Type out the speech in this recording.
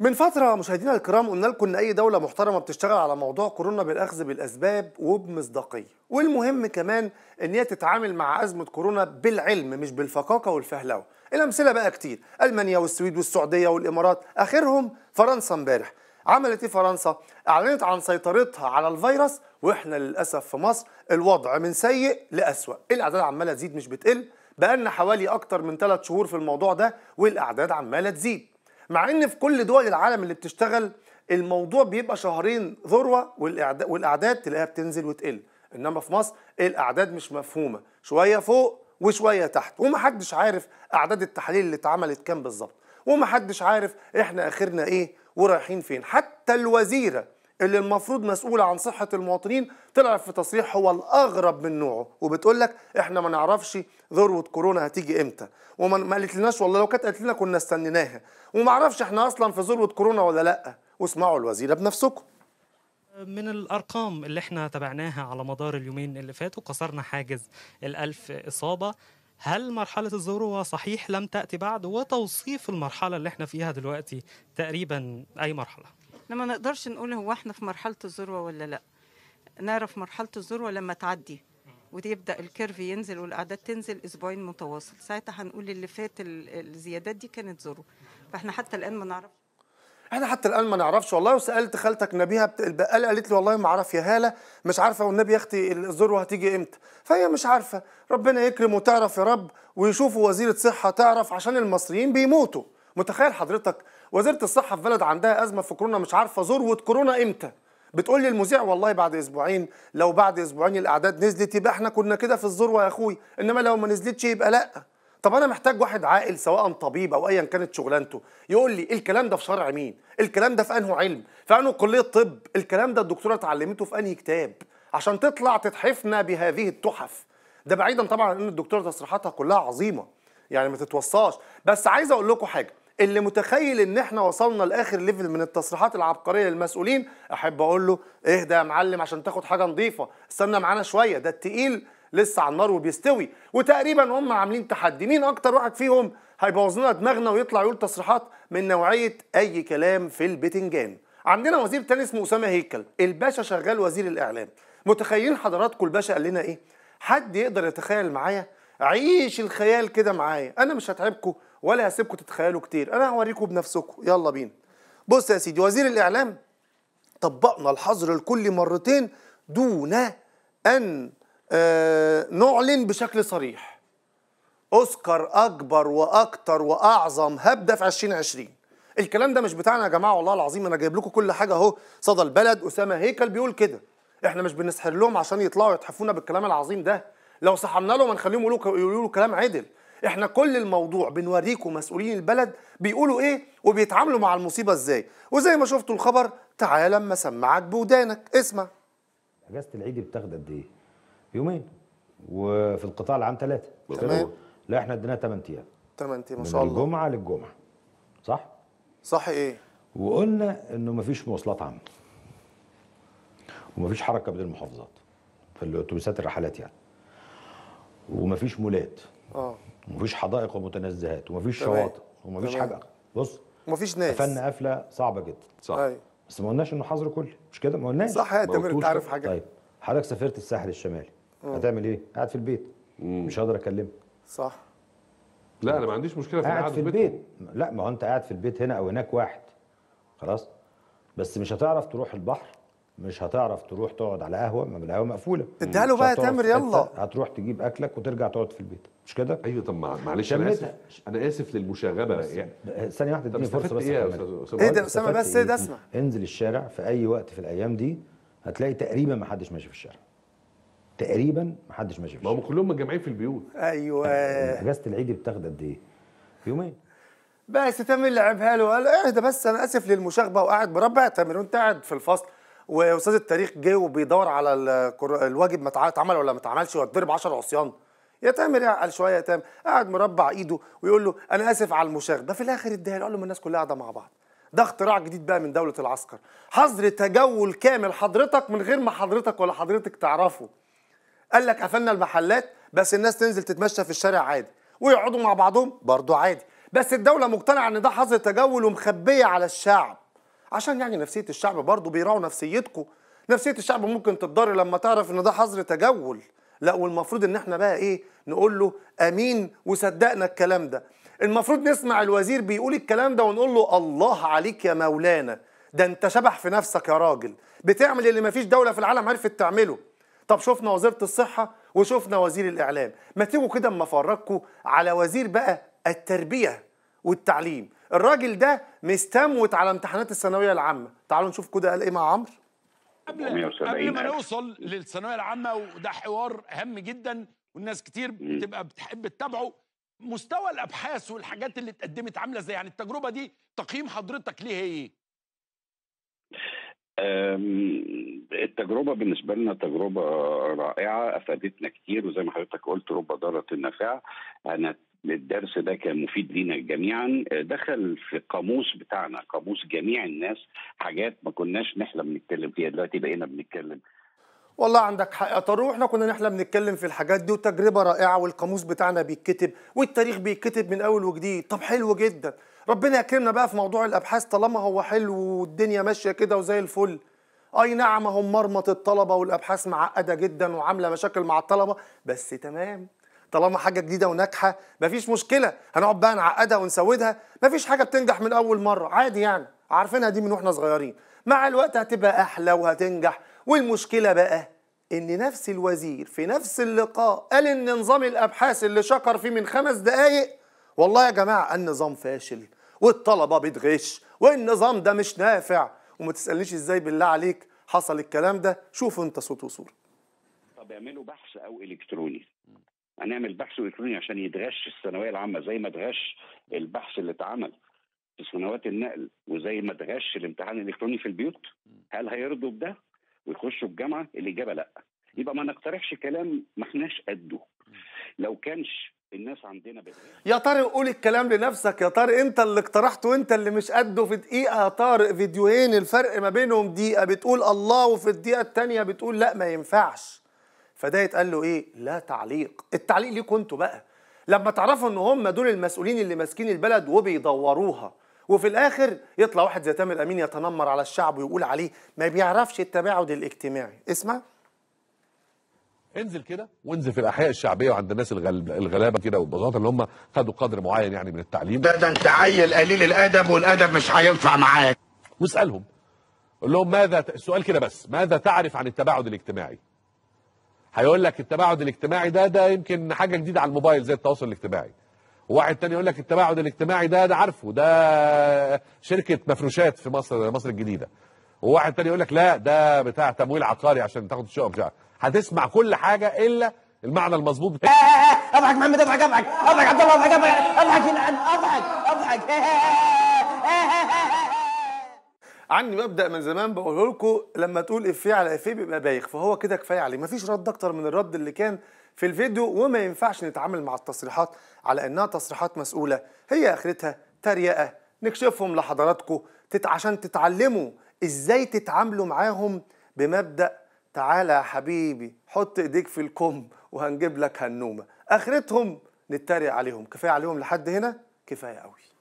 من فترة مشاهدينا الكرام قلنا لكم إن أي دولة محترمة بتشتغل على موضوع كورونا بالأخذ بالأسباب وبمصداقية، والمهم كمان إن هي تتعامل مع أزمة كورونا بالعلم مش بالفقاقة والفهلوة. الأمثلة بقى كتير، ألمانيا والسويد والسعودية والإمارات، آخرهم فرنسا امبارح. عملت إيه فرنسا؟ أعلنت عن سيطرتها على الفيروس وإحنا للأسف في مصر الوضع من سيء لأسوأ، الأعداد عمالة تزيد مش بتقل، بقالنا حوالي أكتر من ثلاث شهور في الموضوع ده والأعداد عمالة تزيد. مع ان في كل دول العالم اللي بتشتغل الموضوع بيبقى شهرين ذروه والاعداد تلاقيها بتنزل وتقل انما في مصر الاعداد مش مفهومه شويه فوق وشويه تحت ومحدش عارف اعداد التحاليل اللي اتعملت كام بالظبط ومحدش عارف احنا اخرنا ايه ورايحين فين حتى الوزيره اللي المفروض مسؤولة عن صحة المواطنين طلع في تصريح هو الأغرب من نوعه وبتقول لك إحنا ما نعرفش ذروة كورونا هتيجي إمتى وما قالت لناش والله لو كانت قالت لنا كنا استنيناها وما عرفش إحنا أصلا في ذروة كورونا ولا لأ واسمعوا الوزيرة بنفسكم من الارقام اللي احنا تابعناها على مدار اليومين اللي فاتوا كسرنا حاجز الألف اصابه هل مرحلة الذروة صحيح لم تأتي بعد وتوصيف المرحلة اللي احنا فيها دلوقتي تقريبا أي مرحلة انما ما نقدرش نقول هو احنا في مرحله الذروه ولا لا نعرف مرحله الذروه لما تعدي ويبدا الكيرف ينزل والاعداد تنزل اسبوعين متواصل ساعتها هنقول اللي فات الزيادات دي كانت ذروه فاحنا حتى الان ما نعرفش احنا حتى الان ما نعرفش والله وسالت خالتك نبيها البقال قالت لي والله ما اعرف يا هاله مش عارفه والنبي يا اختي الذروه هتيجي امتى فهي مش عارفه ربنا يكرم وتعرف يا رب ويشوفوا وزيره صحه تعرف عشان المصريين بيموتوا متخيل حضرتك وزيره الصحه في بلد عندها ازمه في كورونا مش عارفه ذروه كورونا امتى بتقول لي المذيع والله بعد اسبوعين لو بعد اسبوعين الاعداد نزلت يبقى احنا كنا كده في الذروه يا اخوي انما لو ما نزلتش يبقى لا طب انا محتاج واحد عاقل سواء طبيب او ايا كانت شغلانته يقول لي الكلام ده في شرع مين الكلام ده في انه علم في انه كليه طب الكلام ده الدكتوره اتعلمته في انهي كتاب عشان تطلع تتحفنا بهذه التحف ده بعيدا طبعا ان الدكتوره تصريحاتها كلها عظيمه يعني ما تتوصاش بس عايز اقول لكم حاجه اللي متخيل ان احنا وصلنا لاخر ليفل من التصريحات العبقريه للمسؤولين احب اقول له اهدى يا معلم عشان تاخد حاجه نظيفه استنى معانا شويه ده التقيل لسه على النار وبيستوي وتقريبا هم عاملين تحدي مين اكتر واحد فيهم هيبوظ لنا دماغنا ويطلع يقول تصريحات من نوعيه اي كلام في البتنجان عندنا وزير تاني اسمه اسامه هيكل الباشا شغال وزير الاعلام متخيلين حضراتكم الباشا قال لنا ايه حد يقدر يتخيل معايا عيش الخيال كده معايا انا مش هتعبكم ولا هسيبكم تتخيلوا كتير انا هوريكم بنفسكم يلا بينا بص يا سيدي وزير الاعلام طبقنا الحظر الكلي مرتين دون ان آه، نعلن بشكل صريح اوسكار اكبر واكتر واعظم هبده في 2020 الكلام ده مش بتاعنا يا جماعه والله العظيم انا جايب لكم كل حاجه اهو صدى البلد اسامه هيكل بيقول كده احنا مش بنسحر لهم عشان يطلعوا يتحفونا بالكلام العظيم ده لو سحرنا لهم هنخليهم يقولوا يقولوا كلام عدل احنا كل الموضوع بنوريكم مسؤولين البلد بيقولوا ايه وبيتعاملوا مع المصيبه ازاي وزي ما شفتوا الخبر تعالى اما سمعك بودانك اسمع اجازه العيد بتاخد قد ايه يومين وفي القطاع العام ثلاثه تمام لا احنا اديناها 8 ايام 8 ايام ما شاء الله من الجمعه للجمعه صح صح ايه وقلنا انه مفيش مواصلات عامه ومفيش حركه بين المحافظات في الاتوبيسات الرحلات يعني ومفيش مولات اه ومفيش حدائق ومتنزهات ومفيش شواطئ ومفيش حاجه بص ومفيش ناس قفلنا قفله صعبه جدا صح أي. أيوة. بس ما قلناش انه حظر كله مش كده ما قلناش صح يا تامر انت عارف حاجه طيب حضرتك سافرت الساحل الشمالي مم. هتعمل ايه؟ قاعد في البيت مم. مش هقدر اكلمك صح لا انا ما عنديش مشكله في قاعد في البيت لا ما هو انت قاعد في البيت هنا او هناك واحد خلاص بس مش هتعرف تروح البحر مش هتعرف تروح تقعد على قهوه ما القهوه مقفوله اديها له بقى يا تامر يلا هتروح تجيب اكلك وترجع تقعد في البيت مش كده ايوه طب معلش انا اسف انا اسف للمشاغبه يعني ثانيه واحده اديني فرصه بس ايه يا إيه ده اسامه بس إيه, ايه اسمع انزل الشارع في اي وقت في الايام دي هتلاقي تقريبا ما حدش ماشي في الشارع تقريبا ما حدش ماشي في الشارع ما هم كلهم متجمعين في البيوت ايوه اجازه العيد بتاخد قد ايه؟ يومين بس تامر لعبها له قال اهدى بس انا اسف للمشاغبه وقاعد مربع تامر وانت قاعد في الفصل واستاذ التاريخ جه وبيدور على الواجب ما اتعمل ولا ما اتعملش واتضرب 10 عصيان يا تامر قال شويه يا تامر قاعد مربع ايده ويقول له انا اسف على المشاغبه في الاخر اديها قال له الناس كلها قاعده مع بعض ده اختراع جديد بقى من دولة العسكر حظر تجول كامل حضرتك من غير ما حضرتك ولا حضرتك تعرفه قال لك قفلنا المحلات بس الناس تنزل تتمشى في الشارع عادي ويقعدوا مع بعضهم برضه عادي بس الدولة مقتنعة ان ده حظر تجول ومخبية على الشعب عشان يعني نفسيه الشعب برضه بيراعوا نفسيتكم نفسيه الشعب ممكن تتضر لما تعرف ان ده حظر تجول لا والمفروض ان احنا بقى ايه نقول له امين وصدقنا الكلام ده المفروض نسمع الوزير بيقول الكلام ده ونقول له الله عليك يا مولانا ده انت شبح في نفسك يا راجل بتعمل اللي مفيش دوله في العالم عرفت تعمله طب شفنا وزيره الصحه وشفنا وزير الاعلام ما تيجوا كده اما افرجكم على وزير بقى التربيه والتعليم الراجل ده مستموت على امتحانات الثانويه العامه تعالوا نشوف كده قال ايه مع عمرو قبل قبل ما نوصل للثانويه العامه وده حوار هام جدا والناس كتير بتبقى بتحب تتابعه مستوى الابحاث والحاجات اللي اتقدمت عامله ازاي يعني التجربه دي تقييم حضرتك ليها ايه التجربه بالنسبه لنا تجربه رائعه افادتنا كتير وزي ما حضرتك قلت رب ضاره نافعه انا الدرس ده كان مفيد لينا جميعا آه، دخل في قاموس بتاعنا قاموس جميع الناس حاجات ما كناش نحلم نتكلم فيها دلوقتي بقينا بنتكلم والله عندك حق يا طارق واحنا كنا نحلم نتكلم في الحاجات دي وتجربه رائعه والقاموس بتاعنا بيتكتب والتاريخ بيتكتب من اول وجديد طب حلو جدا ربنا يكرمنا بقى في موضوع الابحاث طالما هو حلو والدنيا ماشيه كده وزي الفل اي نعم هم مرمط الطلبه والابحاث معقده جدا وعامله مشاكل مع الطلبه بس تمام طالما حاجه جديده وناجحه مفيش مشكله هنقعد بقى نعقدها ونسودها مفيش حاجه بتنجح من اول مره عادي يعني عارفينها دي من واحنا صغيرين مع الوقت هتبقى احلى وهتنجح والمشكله بقى ان نفس الوزير في نفس اللقاء قال ان نظام الابحاث اللي شكر فيه من خمس دقايق والله يا جماعه النظام فاشل والطلبه بتغش والنظام ده مش نافع وما تسالنيش ازاي بالله عليك حصل الكلام ده شوف انت صوت وصوره طب اعملوا بحث او الكتروني هنعمل بحث الكتروني عشان يتغش الثانويه العامه زي ما اتغش البحث اللي اتعمل في سنوات النقل وزي ما اتغش الامتحان الالكتروني في البيوت هل هيرضوا بده ويخشوا الجامعه الاجابه لا يبقى ما نقترحش كلام ما احناش قده لو كانش الناس عندنا بتغير. يا طارق قول الكلام لنفسك يا طارق انت اللي اقترحته وانت اللي مش قده في دقيقه يا طارق فيديوهين الفرق ما بينهم دقيقه بتقول الله وفي الدقيقه الثانيه بتقول لا ما ينفعش فده يتقال له ايه لا تعليق التعليق ليه انتوا بقى لما تعرفوا ان هم دول المسؤولين اللي ماسكين البلد وبيدوروها وفي الاخر يطلع واحد زي تامر امين يتنمر على الشعب ويقول عليه ما بيعرفش التباعد الاجتماعي اسمع انزل كده وانزل في الاحياء الشعبيه وعند الناس الغلابه كده والبساطه اللي هم خدوا قدر معين يعني من التعليم ده ده انت عيل قليل الادب والادب مش هينفع معاك واسالهم قول لهم ماذا السؤال كده بس ماذا تعرف عن التباعد الاجتماعي هيقول لك التباعد الاجتماعي ده ده يمكن حاجه جديده على الموبايل زي التواصل الاجتماعي وواحد تاني يقول لك التباعد الاجتماعي ده ده عارفه ده شركه مفروشات في مصر مصر الجديده وواحد تاني يقول لك لا ده بتاع تمويل عقاري عشان تاخد الشقه بتاعك هتسمع كل حاجه الا المعنى المظبوط بتاع اضحك محمد اضحك اضحك اضحك عبد الله اضحك اضحك اضحك اضحك اضحك عندي مبدا من زمان بقوله لكم لما تقول افيه على افيه بيبقى بايخ فهو كده كفايه عليه مفيش رد اكتر من الرد اللي كان في الفيديو وما ينفعش نتعامل مع التصريحات على انها تصريحات مسؤوله هي اخرتها تريقه نكشفهم لحضراتكم عشان تتعلموا ازاي تتعاملوا معاهم بمبدا تعالى يا حبيبي حط ايديك في الكم وهنجيب لك هنومه اخرتهم نتريق عليهم كفايه عليهم لحد هنا كفايه قوي